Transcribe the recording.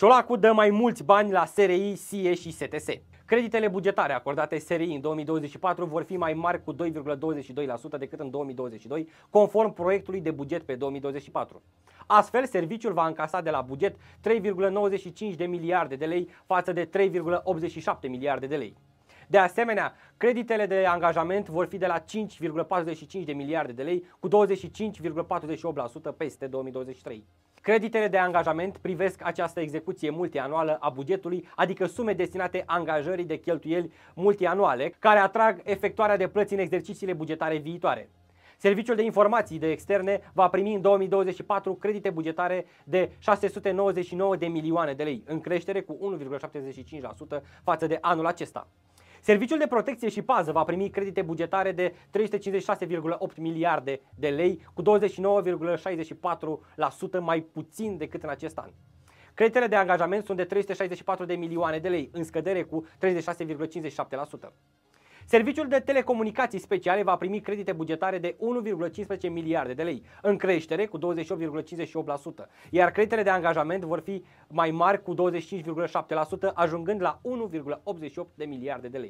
Ciolacu dă mai mulți bani la SRI, SIE și STS. Creditele bugetare acordate SRI în 2024 vor fi mai mari cu 2,22% decât în 2022, conform proiectului de buget pe 2024. Astfel, serviciul va încasa de la buget 3,95 de miliarde de lei față de 3,87 miliarde de lei. De asemenea, creditele de angajament vor fi de la 5,45 de miliarde de lei cu 25,48% peste 2023. Creditele de angajament privesc această execuție multianuală a bugetului, adică sume destinate angajării de cheltuieli multianuale, care atrag efectuarea de plăți în exercițiile bugetare viitoare. Serviciul de informații de externe va primi în 2024 credite bugetare de 699 de milioane de lei, în creștere cu 1,75% față de anul acesta. Serviciul de protecție și pază va primi credite bugetare de 356,8 miliarde de lei, cu 29,64% mai puțin decât în acest an. Creditele de angajament sunt de 364 de milioane de lei, în scădere cu 36,57%. Serviciul de telecomunicații speciale va primi credite bugetare de 1,15 miliarde de lei, în creștere cu 28,58%, iar creditele de angajament vor fi mai mari cu 25,7%, ajungând la 1,88 de miliarde de lei.